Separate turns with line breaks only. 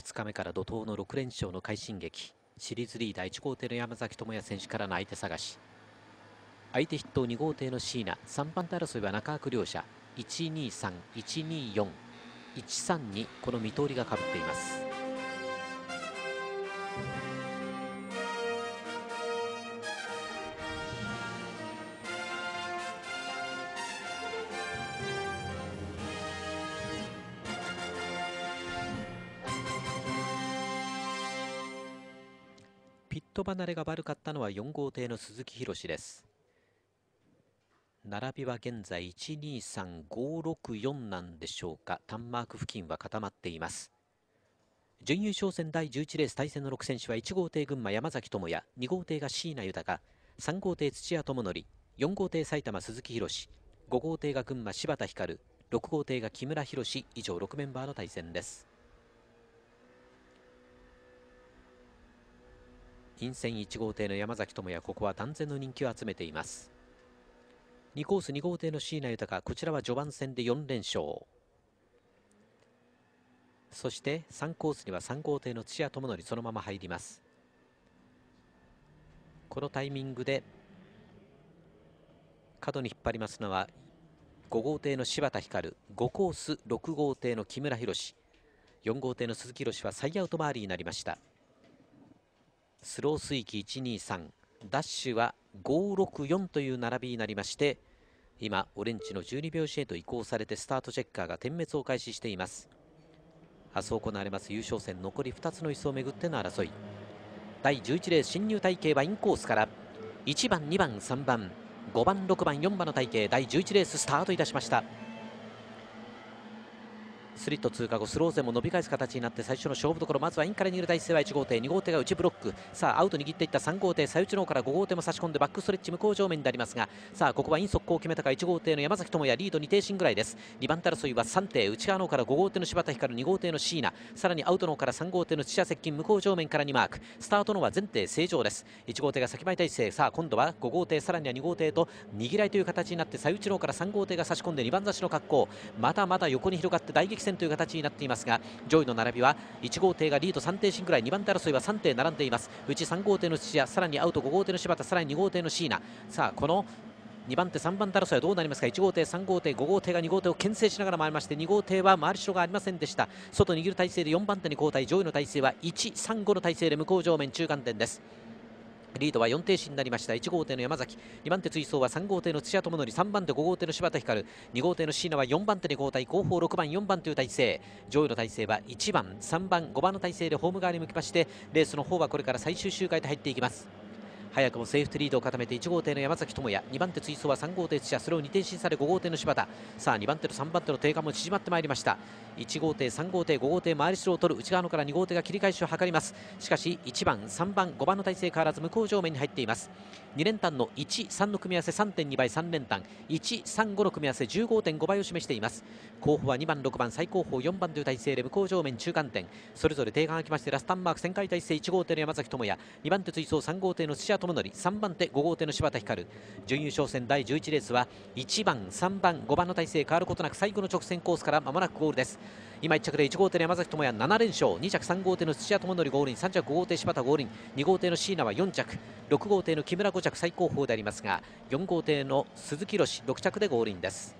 2日目から怒涛の6連勝の快進撃シリーズリーダー1号艇の山崎智也選手からの相手探し相手筆頭2号艇の椎名3番手争いは中枠両者123124 132この見通りがかぶっています。ト離れが悪かったのは4号艇の鈴木博です。並びは現在123564なんでしょうか。タンマーク付近は固まっています。準優勝戦第11レース対戦の6選手は1号艇群馬山崎智也、2号艇が椎名豊、3号艇土屋智則、4号艇埼玉鈴木博5号艇が群馬柴田光、6号艇が木村博以上6メンバーの対戦です。陰線1号艇の山崎智也ここは断然の人気を集めています2コース2号艇の椎名豊こちらは序盤戦で4連勝そして3コースには3号艇の土屋智則そのまま入りますこのタイミングで角に引っ張りますのは5号艇の柴田光5コース6号艇の木村博4号艇の鈴木博はサアウト回りになりました。スロー水域123ダッシュは564という並びになりまして今オレンジの12秒指へと移行されてスタートチェッカーが点滅を開始しています明日行われます優勝戦残り2つの椅子をめぐっての争い第11レース新入体系はインコースから1番2番3番5番6番4番の体系第11レーススタートいたしましたスリット通過後スローゼンも伸び返す形になって最初の勝負どころまずはインからにいる第一は1号艇2号艇が内ブロックさあアウト握っていった3号艇左内の方から5号艇も差し込んでバックストレッチ向こう上面になりますがさあここはイン速攻を決めたか1号艇の山崎智也リード2停身ぐらいです2番手争いは3艇内側の方から5号艇の柴田光2号艇の椎名さらにアウトの方から3号艇の土屋接近向こう上面から2マークスタートのは前艇正常です1号艇が先前体勢さあ今度は5号艇さらには2号艇と握らいという形になって左内の方から3号艇が差し込んで2番差しの格好まだまだ横に広がって大激戦戦という形になっていますが上位の並びは1号艇がリード3艇進くらい2番手争いは3艇並んでいますうち3号艇の土屋さらにアウト5号艇の柴田さらに2号艇の椎名さあこの2番手、3番手争いはどうなりますか1号艇、3号艇、5号艇が2号艇を牽制しながら回りまして2号艇は回りしがありませんでした外握る体勢で4番手に交代上位の体勢は1、3、5の体勢で向こう上面中間点です。リードは4停止になりました1号艇の山崎2番手追走は3号艇の土屋智則3番手5号艇の柴田光2号艇の椎名は4番手に交代後方6番4番という体勢上位の体勢は1番3番5番の体勢でホーム側に向きましてレースの方はこれから最終周回と入っていきます。早くもセーフティリードを固めて1号艇の山崎智也2番手追走は3号艇土屋それを2点審査で5号艇の柴田さあ2番手と3番手の定間も縮まってまいりました1号艇3号艇5号艇回り白を取る内側のから2号艇が切り返しを図りますしかし1番3番5番の体勢変わらず向こう上面に入っています2連単の13の組み合わせ3.2倍3連単135の組み合わせ15.5倍を示しています候補は2番6番最後方4番という体勢で向こう上面中間点それぞれ定間がきましてラスタンマーク旋回体勢1号艇の山崎智也2番手追走3号艇の土屋智則3番手5号艇の柴田光準優勝戦第11レースは1番3番5番の体勢変わることなく最後の直線コースからまもなくゴールです今1着で1号艇の山崎智也7連勝2着3号艇の土屋智則ゴールイン3着5号艇柴田ゴールイン2号艇の椎名は4着6号艇の木村5着最高峰でありますが4号艇の鈴木宏6着でゴールインです